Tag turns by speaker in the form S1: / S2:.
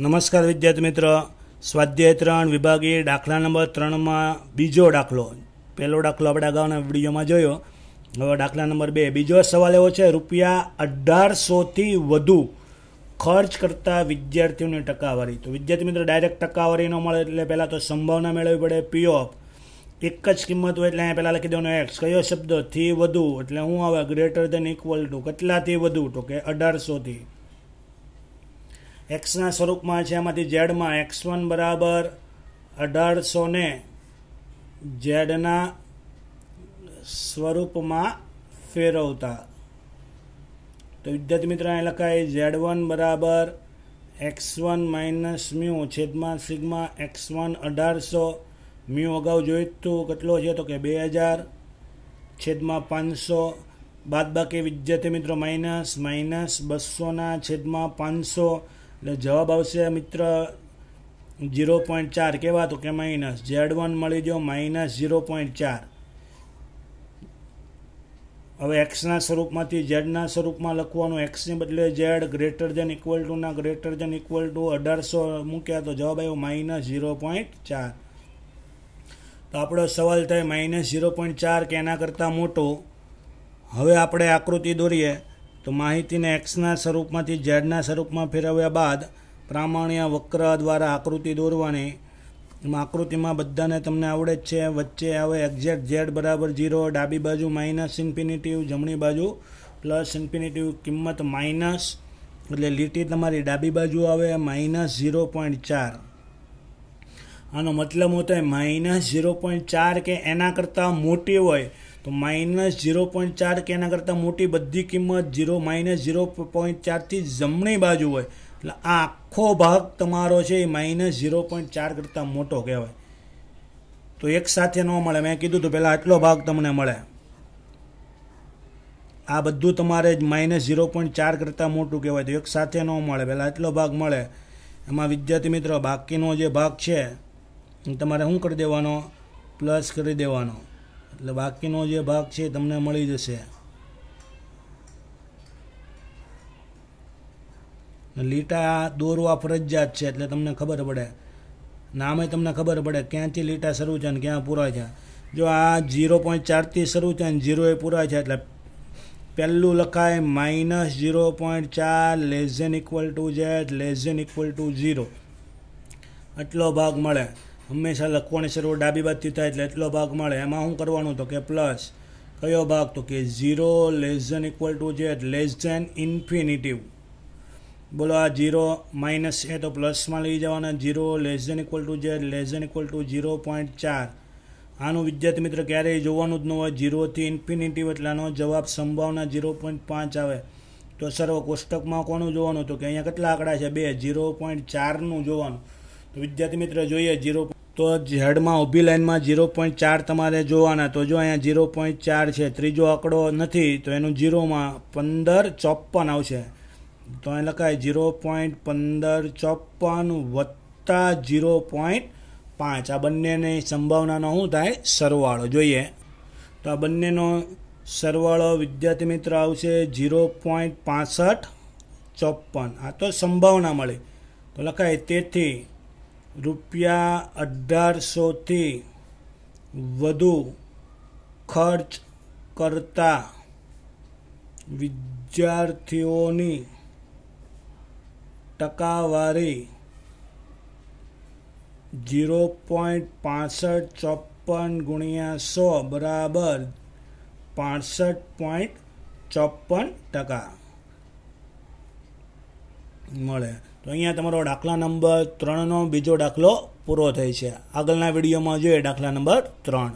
S1: નમસ્કાર વિદ્યાર્થી મિત્ર સ્વાધ્યાય ત્રણ વિભાગીય દાખલા નંબર ત્રણમાં બીજો દાખલો પહેલો દાખલો આપણે અગાઉના વિડીયોમાં જોયો હવે દાખલા નંબર બે બીજો સવાલ એવો છે રૂપિયા અઢારસોથી વધુ ખર્ચ કરતા વિદ્યાર્થીઓની ટકાવારી તો વિદ્યાર્થી મિત્ર ડાયરેક્ટ ટકાવારી ન મળે એટલે પહેલાં તો સંભાવના મેળવવી પડે પી ઓફ એક જ કિંમત હોય એટલે અહીંયા પહેલાં લખી દેવાનો એક્સ કયો શબ્દ થી વધુ એટલે હું આવે ગ્રેટર દેન ઇક્વલ ટુ કેટલાથી વધુ તો કે અઢારસોથી એક્સના સ્વરૂપમાં છે એમાંથી ઝેડમાં એક્સ વન બરાબર અઢારસો ને ઝેડના સ્વરૂપમાં ફેરવતા તો વિદ્યાર્થી મિત્રો અહીં લખાય ઝેડ વન બરાબર એક્સ વન માઇનસ મ્યુ છેદમાં સિગ્મા એક્સ વન અઢારસો મ્યુ અગાઉ જોયું જોઈતું કેટલો છે તો કે બે હજાર છેદમાં પાંચસો બાદબાકી વિદ્યાર્થી મિત્રો માઇનસ માઇનસ બસોના છેદમાં પાંચસો એટલે જવાબ આવશે મિત્ર ઝીરો પોઈન્ટ ચાર કેવા તો કે માઇનસ ઝેડ વન મળી ગયો માઇનસ ઝીરો પોઈન્ટ ચાર હવે એક્સના સ્વરૂપમાંથી ઝેડના સ્વરૂપમાં લખવાનું એક્સને બદલે ઝેડ ગ્રેટર દેન ઇક્વલ ટુના ગ્રેટર દેન ઇક્વલ ટુ અઢારસો મૂક્યા તો જવાબ આવ્યો માઇનસ ઝીરો પોઈન્ટ ચાર તો આપણો સવાલ થાય માઇનસ ઝીરો પોઈન્ટ ચાર કે એના કરતાં મોટો હવે આપણે આકૃતિ દોરીએ તો માહિતીને એક્સના સ્વરૂપમાંથી ઝેડના સ્વરૂપમાં ફેરવ્યા બાદ પ્રામાણ્ય વક્ર દ્વારા આકૃતિ દોરવાની આકૃતિમાં બધાને તમને આવડે જ છે વચ્ચે હવે એક્ઝેક્ટ ઝેડ બરાબર ઝીરો ડાબી બાજુ માઇનસ ઇન્ફિનિટિવ જમણી બાજુ પ્લસ ઇન્ફિનિટીવ કિંમત માઇનસ એટલે લીટી તમારી ડાબી બાજુ આવે માઇનસ ઝીરો પોઈન્ટ ચાર આનો મતલબ હોતો માઇનસ ઝીરો પોઈન્ટ ચાર કે એના કરતાં મોટી હોય તો માઇનસ ઝીરો પોઈન્ટ ચાર કે એના કરતાં મોટી બધી કિંમત ઝીરો માઇનસ ઝીરો પોઈન્ટ ચારથી જમણી બાજુ હોય એટલે આ આખો ભાગ તમારો છે એ માઇનસ ઝીરો પોઈન્ટ ચાર કરતાં મોટો કહેવાય તો એક સાથે ન મળે મેં કીધું હતું પહેલાં આટલો ભાગ તમને મળે આ બધું તમારે માઇનસ ઝીરો પોઈન્ટ ચાર કરતાં મોટું કહેવાય તો એક સાથે ન મળે પહેલાં આટલો ભાગ મળે એમાં વિદ્યાર્થી મિત્રો બાકીનો જે ભાગ છે તમારે શું કરી દેવાનો પ્લસ કરી દેવાનો એટલે બાકીનો જે ભાગ છે તમને મળી જશે લીટા દોરવા ફરજિયાત છે એટલે તમને ખબર પડે નામે તમને ખબર પડે ક્યાંથી લીટા શરૂ છે અને ક્યાં પૂરા છે જો આ ઝીરો પોઈન્ટ ચારથી શરૂ છે અને ઝીરો એ પૂરા છે એટલે પહેલું લખાય માઇનસ ઝીરો પોઈન્ટ ચાર less than equal to Z less than equal to zero આટલો ભાગ મળે હંમેશા લખવાની શરૂઆત ડાબી બાજુથી થાય એટલે એટલો ભાગ મળે એમાં શું કરવાનું તો કે પ્લસ કયો ભાગ તો કે zero less than equal to છે લેસ ધેન ઇન્ફિનિટિવ બોલો આ ઝીરો માઇનસ છે તો પ્લસમાં લઈ જવાના zero less than equal to Z less than equal to zero point ચાર આનું વિદ્યાર્થી મિત્ર ક્યારેય જોવાનું જ ન હોય ઝીરોથી ઇન્ફિનિટિવ એટલે આનો જવાબ સંભાવના ઝીરો પોઈન્ટ પાંચ આવે તો સર્વ કોષ્ટકમાં કોનું જોવાનું તો કે અહીંયા કેટલા આંકડા છે બે ઝીરો પોઈન્ટ ચારનું જોવાનું તો વિદ્યાર્થી મિત્ર જોઈએ ઝીરો તો ઝેડમાં ઊભી લાઇનમાં ઝીરો પોઈન્ટ ચાર તમારે જોવાના તો જો અહીંયા ઝીરો પોઈન્ટ ચાર છે ત્રીજો આંકડો નથી તો એનું ઝીરોમાં પંદર ચોપ્પન આવશે તો અહીં લખાય ઝીરો પોઈન્ટ પંદર ચોપન વત્તા ઝીરો પોઈન્ટ પાંચ આ બંનેની સંભાવનાનો શું થાય સરવાળો જોઈએ તો આ બંનેનો સરવાળો વિદ્યાર્થી મિત્ર આવશે ઝીરો પોઈન્ટ પાસઠ ચોપ્પન આ તો સંભાવના મળી તો લખાય તેથી રૂપિયા અઢારસોથી વધુ ખર્ચ કરતા વિદ્યાર્થીઓની ટકાવારી ઝીરો પોઈન્ટ પાસઠ ચોપન ગુણ્યા સો બરાબર પાસઠ પોઈન્ટ ચોપન ટકા મળે તો અહીંયા તમારો દાખલા નંબર ત્રણનો બીજો દાખલો પૂરો થાય છે આગળના વિડીયોમાં જોઈએ દાખલા નંબર ત્રણ